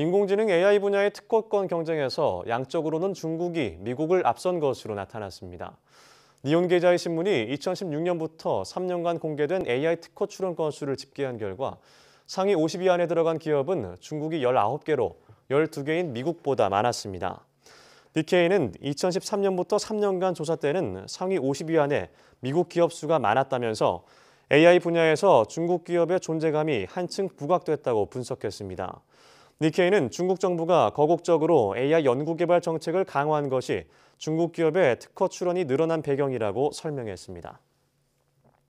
인공지능 AI 분야의 특허권 경쟁에서 양적으로는 중국이 미국을 앞선 것으로 나타났습니다. 니온 계좌의 신문이 2016년부터 3년간 공개된 AI 특허 출원 건수를 집계한 결과 상위 50위 안에 들어간 기업은 중국이 19개로 12개인 미국보다 많았습니다. 니케이는 2013년부터 3년간 조사 때는 상위 50위 안에 미국 기업 수가 많았다면서 AI 분야에서 중국 기업의 존재감이 한층 부각됐다고 분석했습니다. 니케이는 중국 정부가 거국적으로 AI 연구개발 정책을 강화한 것이 중국 기업의 특허 출원이 늘어난 배경이라고 설명했습니다.